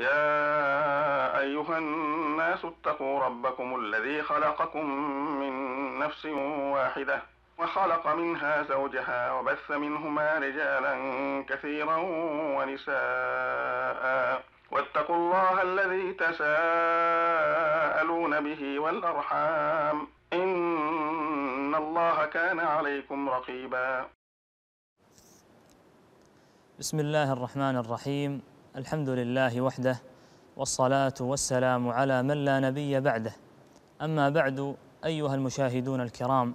يا أيها الناس اتقوا ربكم الذي خلقكم من نفس واحدة وخلق منها زوجها وبث منهما رجالا كثيرا ونساء واتقوا الله الذي تساءلون به والأرحام إن الله كان عليكم رقيبا بسم الله الرحمن الرحيم الحمد لله وحده والصلاة والسلام على من لا نبي بعده أما بعد أيها المشاهدون الكرام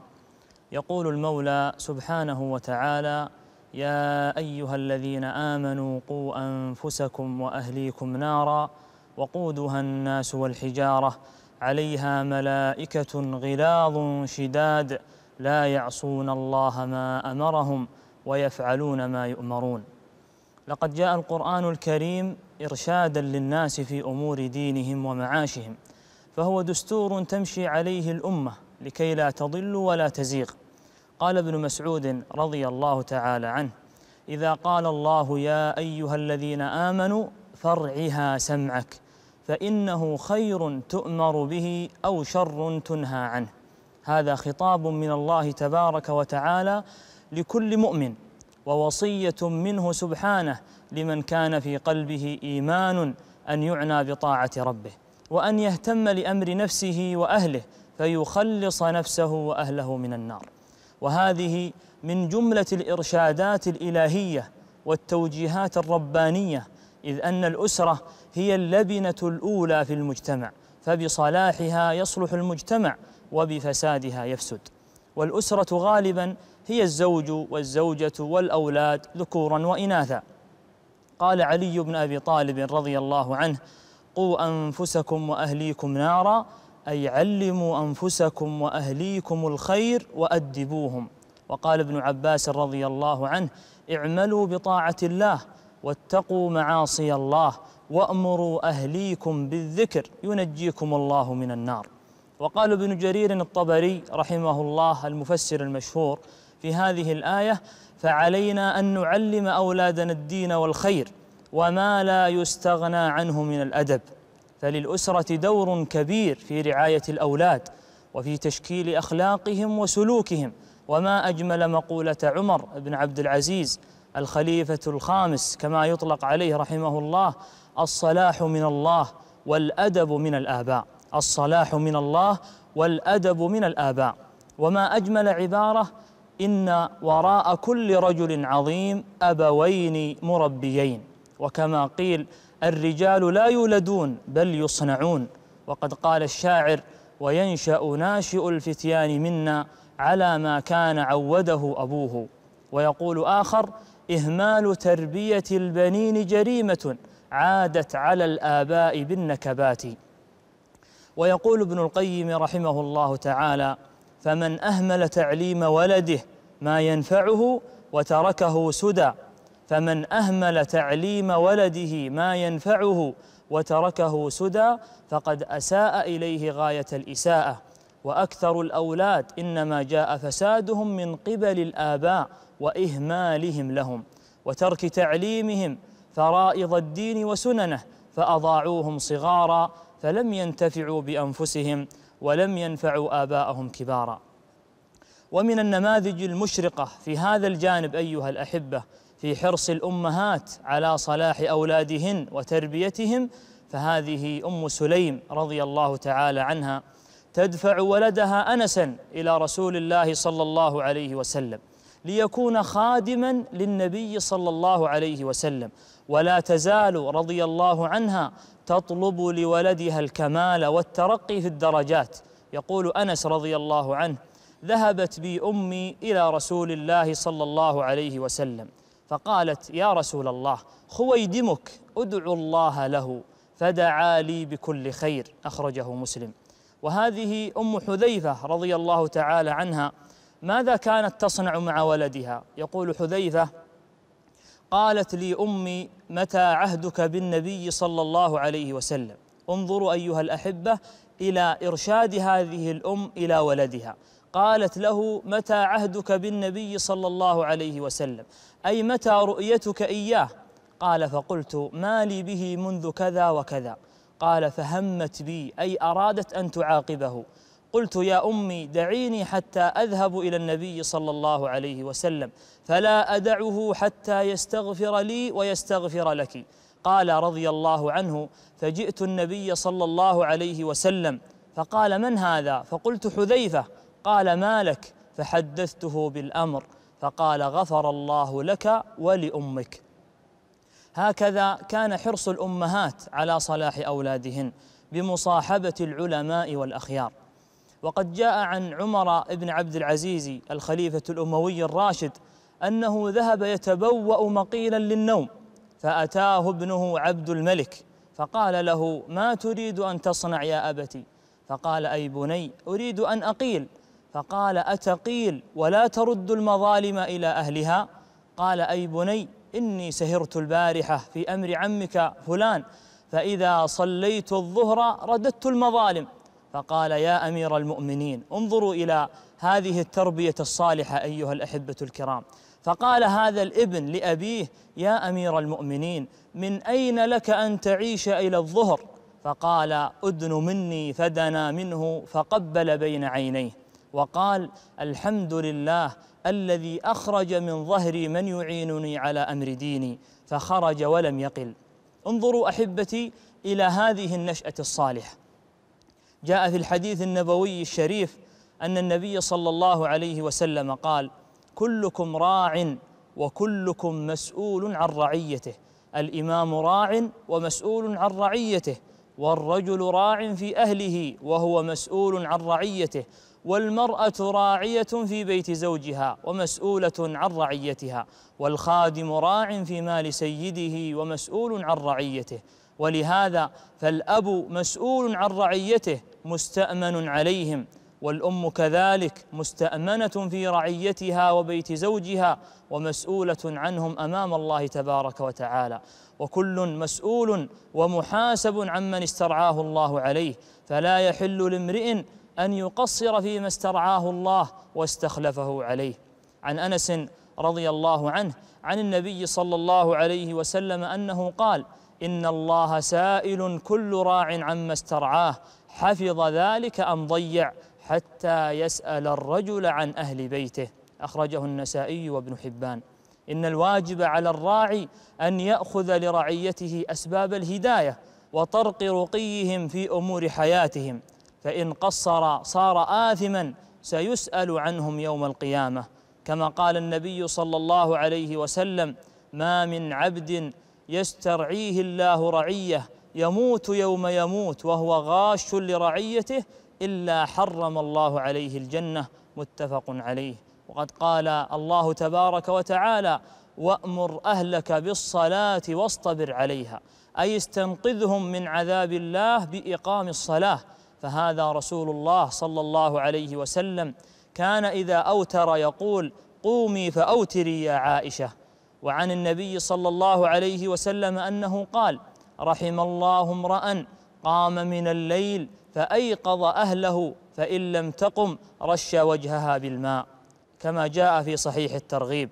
يقول المولى سبحانه وتعالى يا أيها الذين آمنوا قوا أنفسكم وأهليكم نارا وقودها الناس والحجارة عليها ملائكة غلاظ شداد لا يعصون الله ما أمرهم ويفعلون ما يؤمرون لقد جاء القرآن الكريم إرشادا للناس في أمور دينهم ومعاشهم فهو دستور تمشي عليه الأمة لكي لا تضل ولا تزيغ قال ابن مسعود رضي الله تعالى عنه إذا قال الله يا أيها الذين آمنوا فرعها سمعك فإنه خير تؤمر به أو شر تنهى عنه هذا خطاب من الله تبارك وتعالى لكل مؤمن ووصيه منه سبحانه لمن كان في قلبه ايمان ان يعنى بطاعه ربه وان يهتم لامر نفسه واهله فيخلص نفسه واهله من النار وهذه من جمله الارشادات الالهيه والتوجيهات الربانيه اذ ان الاسره هي اللبنه الاولى في المجتمع فبصلاحها يصلح المجتمع وبفسادها يفسد والأسرة غالبا هي الزوج والزوجة والأولاد ذكورا وإناثا قال علي بن أبي طالب رضي الله عنه قوا أنفسكم وأهليكم نارا أي علموا أنفسكم وأهليكم الخير وأدبوهم وقال ابن عباس رضي الله عنه اعملوا بطاعة الله واتقوا معاصي الله وأمروا أهليكم بالذكر ينجيكم الله من النار وقال ابن جرير الطبري رحمه الله المفسر المشهور في هذه الآية فعلينا أن نعلم أولادنا الدين والخير وما لا يستغنى عنه من الأدب فللأسرة دور كبير في رعاية الأولاد وفي تشكيل أخلاقهم وسلوكهم وما أجمل مقولة عمر بن عبد العزيز الخليفة الخامس كما يطلق عليه رحمه الله الصلاح من الله والأدب من الآباء الصلاح من الله والأدب من الآباء وما أجمل عبارة إن وراء كل رجل عظيم أبوين مربيين وكما قيل الرجال لا يولدون بل يصنعون وقد قال الشاعر وينشأ ناشئ الفتيان منا على ما كان عوده أبوه ويقول آخر إهمال تربية البنين جريمة عادت على الآباء بالنكبات ويقول ابن القيم رحمه الله تعالى فمن اهمل تعليم ولده ما ينفعه وتركه سدى فمن اهمل تعليم ولده ما ينفعه وتركه سدى فقد اساء اليه غايه الاساءه واكثر الاولاد انما جاء فسادهم من قبل الاباء واهمالهم لهم وترك تعليمهم فرائض الدين وسننه فاضاعوهم صغارا فلم ينتفعوا بأنفسهم ولم ينفعوا آباءهم كبارا ومن النماذج المشرقة في هذا الجانب أيها الأحبة في حرص الأمهات على صلاح أولادهن وتربيتهم فهذه أم سليم رضي الله تعالى عنها تدفع ولدها أنسا إلى رسول الله صلى الله عليه وسلم ليكون خادما للنبي صلى الله عليه وسلم ولا تزال رضي الله عنها تطلب لولدها الكمال والترقي في الدرجات يقول انس رضي الله عنه ذهبت بي امي الى رسول الله صلى الله عليه وسلم فقالت يا رسول الله خويدمك ادعو الله له فدعا لي بكل خير اخرجه مسلم وهذه ام حذيفه رضي الله تعالى عنها ماذا كانت تصنع مع ولدها يقول حذيفة قالت لي أمي متى عهدك بالنبي صلى الله عليه وسلم انظروا أيها الأحبة إلى إرشاد هذه الأم إلى ولدها قالت له متى عهدك بالنبي صلى الله عليه وسلم أي متى رؤيتك إياه قال فقلت ما لي به منذ كذا وكذا قال فهمت بي أي أرادت أن تعاقبه قلت يا أمي دعيني حتى أذهب إلى النبي صلى الله عليه وسلم فلا أدعه حتى يستغفر لي ويستغفر لك قال رضي الله عنه فجئت النبي صلى الله عليه وسلم فقال من هذا فقلت حذيفة قال ما لك فحدثته بالأمر فقال غفر الله لك ولأمك هكذا كان حرص الأمهات على صلاح أولادهن بمصاحبة العلماء والأخيار وقد جاء عن عمر بن عبد العزيز الخليفة الأموي الراشد أنه ذهب يتبوأ مقيلا للنوم فأتاه ابنه عبد الملك فقال له ما تريد أن تصنع يا أبتي فقال أي بني أريد أن أقيل فقال أتقيل ولا ترد المظالم إلى أهلها قال أي بني إني سهرت البارحة في أمر عمك فلان فإذا صليت الظهر رددت المظالم فقال يا امير المؤمنين انظروا الى هذه التربيه الصالحه ايها الاحبه الكرام فقال هذا الابن لابيه يا امير المؤمنين من اين لك ان تعيش الى الظهر فقال ادن مني فدنا منه فقبل بين عينيه وقال الحمد لله الذي اخرج من ظهري من يعينني على امر ديني فخرج ولم يقل انظروا احبتي الى هذه النشاه الصالحه جاء في الحديث النبوي الشريف ان النبي صلى الله عليه وسلم قال كلكم راع وكلكم مسؤول عن رعيته الامام راع ومسؤول عن رعيته والرجل راع في اهله وهو مسؤول عن رعيته والمراه راعيه في بيت زوجها ومسؤوله عن رعيتها والخادم راع في مال سيده ومسؤول عن رعيته ولهذا فالاب مسؤول عن رعيته مستامن عليهم والام كذلك مستامنه في رعيتها وبيت زوجها ومسؤوله عنهم امام الله تبارك وتعالى وكل مسؤول ومحاسب عمن استرعاه الله عليه فلا يحل لامرئ ان يقصر فيما استرعاه الله واستخلفه عليه عن انس رضي الله عنه عن النبي صلى الله عليه وسلم انه قال إن الله سائل كل راع عما استرعاه حفظ ذلك أم ضيع حتى يسأل الرجل عن أهل بيته أخرجه النسائي وابن حبان إن الواجب على الراعي أن يأخذ لرعيته أسباب الهداية وطرق رقيهم في أمور حياتهم فإن قصر صار آثما سيسأل عنهم يوم القيامة كما قال النبي صلى الله عليه وسلم ما من عبد يسترعيه الله رعيه يموت يوم يموت وهو غاش لرعيته الا حرم الله عليه الجنه متفق عليه وقد قال الله تبارك وتعالى وامر اهلك بالصلاه واصطبر عليها اي استنقذهم من عذاب الله باقام الصلاه فهذا رسول الله صلى الله عليه وسلم كان اذا اوتر يقول قومي فاوتري يا عائشه وعن النبي صلى الله عليه وسلم انه قال رحم الله امرا قام من الليل فايقظ اهله فان لم تقم رش وجهها بالماء كما جاء في صحيح الترغيب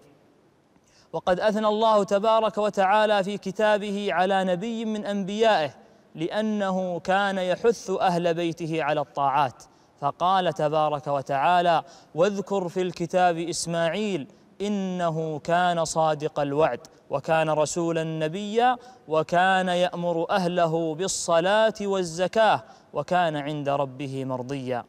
وقد اثنى الله تبارك وتعالى في كتابه على نبي من انبيائه لانه كان يحث اهل بيته على الطاعات فقال تبارك وتعالى واذكر في الكتاب اسماعيل إنه كان صادق الوعد وكان رسولا نبيا وكان يأمر أهله بالصلاة والزكاة وكان عند ربه مرضيا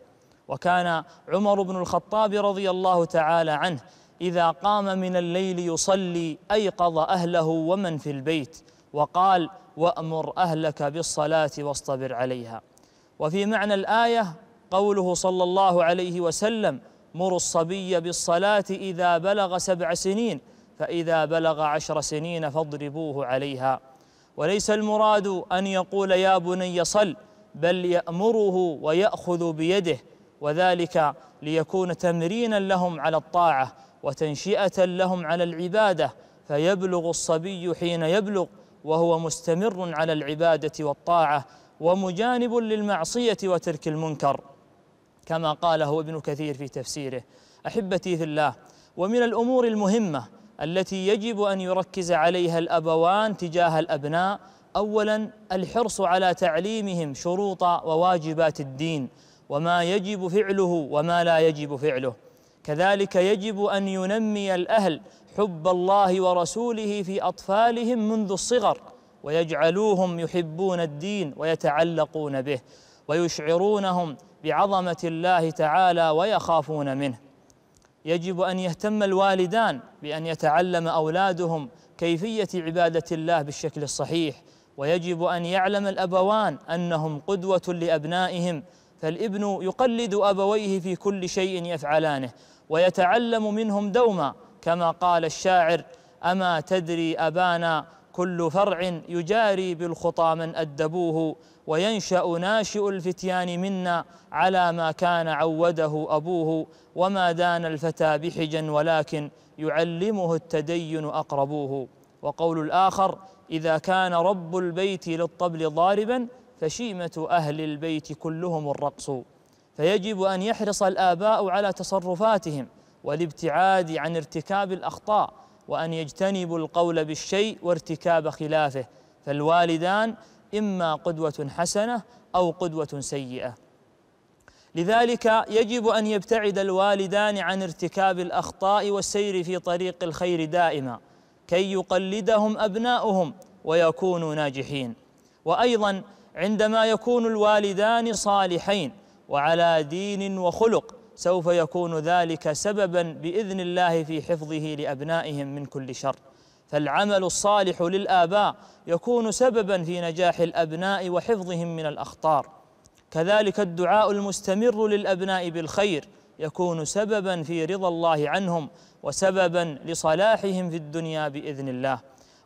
وكان عمر بن الخطاب رضي الله تعالى عنه إذا قام من الليل يصلي أيقظ أهله ومن في البيت وقال وأمر أهلك بالصلاة واصطبر عليها وفي معنى الآية قوله صلى الله عليه وسلم مروا الصبي بالصلاة إذا بلغ سبع سنين فإذا بلغ عشر سنين فاضربوه عليها وليس المراد أن يقول يا بني صل بل يأمره ويأخذ بيده وذلك ليكون تمرينا لهم على الطاعة وتنشئة لهم على العبادة فيبلغ الصبي حين يبلغ وهو مستمر على العبادة والطاعة ومجانب للمعصية وترك المنكر كما قاله ابن كثير في تفسيره احبتي في الله ومن الامور المهمه التي يجب ان يركز عليها الابوان تجاه الابناء اولا الحرص على تعليمهم شروط وواجبات الدين وما يجب فعله وما لا يجب فعله كذلك يجب ان ينمي الاهل حب الله ورسوله في اطفالهم منذ الصغر ويجعلوهم يحبون الدين ويتعلقون به ويشعرونهم بعظمه الله تعالى ويخافون منه يجب ان يهتم الوالدان بان يتعلم اولادهم كيفيه عباده الله بالشكل الصحيح ويجب ان يعلم الابوان انهم قدوه لابنائهم فالابن يقلد ابويه في كل شيء يفعلانه ويتعلم منهم دوما كما قال الشاعر اما تدري ابانا كل فرع يجاري بالخطى من أدبوه وينشأ ناشئ الفتيان منا على ما كان عوده أبوه وما دان الفتى بحجا ولكن يعلمه التدين أقربوه وقول الآخر إذا كان رب البيت للطبل ضاربا فشيمة أهل البيت كلهم الرقص فيجب أن يحرص الآباء على تصرفاتهم والابتعاد عن ارتكاب الأخطاء وأن يجتنبوا القول بالشيء وارتكاب خلافه فالوالدان إما قدوة حسنة أو قدوة سيئة لذلك يجب أن يبتعد الوالدان عن ارتكاب الأخطاء والسير في طريق الخير دائما كي يقلدهم أبناؤهم ويكونوا ناجحين وأيضا عندما يكون الوالدان صالحين وعلى دين وخلق سوف يكون ذلك سببا باذن الله في حفظه لابنائهم من كل شر فالعمل الصالح للاباء يكون سببا في نجاح الابناء وحفظهم من الاخطار كذلك الدعاء المستمر للابناء بالخير يكون سببا في رضا الله عنهم وسببا لصلاحهم في الدنيا باذن الله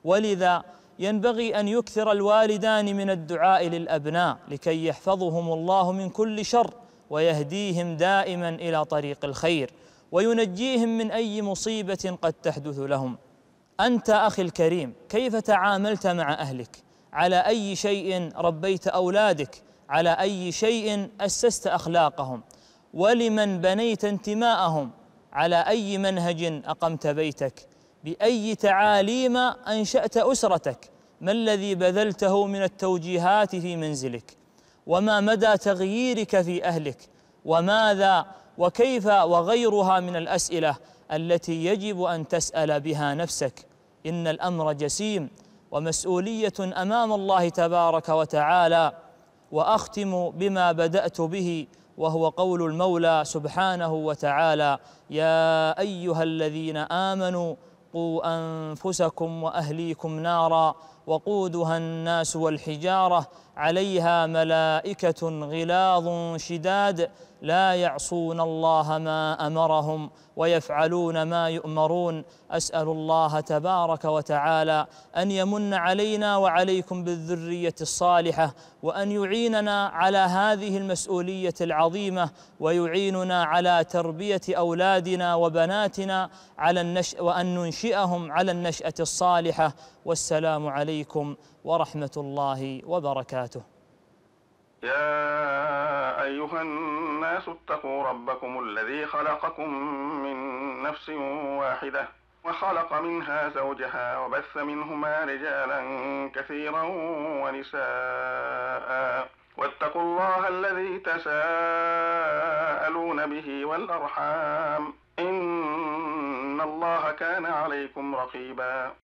ولذا ينبغي ان يكثر الوالدان من الدعاء للابناء لكي يحفظهم الله من كل شر ويهديهم دائما الى طريق الخير وينجيهم من اي مصيبه قد تحدث لهم انت اخي الكريم كيف تعاملت مع اهلك على اي شيء ربيت اولادك على اي شيء اسست اخلاقهم ولمن بنيت انتماءهم على اي منهج اقمت بيتك باي تعاليم انشات اسرتك ما الذي بذلته من التوجيهات في منزلك وما مدى تغييرك في أهلك وماذا وكيف وغيرها من الأسئلة التي يجب أن تسأل بها نفسك إن الأمر جسيم ومسؤولية أمام الله تبارك وتعالى وأختم بما بدأت به وهو قول المولى سبحانه وتعالى يا أيها الذين آمنوا قوا أنفسكم وأهليكم نارا وقودها الناس والحجارة عليها ملائكة غلاظ شداد لا يعصون الله ما أمرهم ويفعلون ما يؤمرون أسأل الله تبارك وتعالى أن يمن علينا وعليكم بالذرية الصالحة وأن يعيننا على هذه المسؤولية العظيمة ويعيننا على تربية أولادنا وبناتنا على النش وأن ننشئهم على النشأة الصالحة والسلام عليكم ورحمة الله وبركاته يا أيها الناس اتقوا ربكم الذي خلقكم من نفس واحدة وخلق منها زوجها وبث منهما رجالا كثيرا ونساء واتقوا الله الذي تساءلون به والأرحام إن الله كان عليكم رقيبا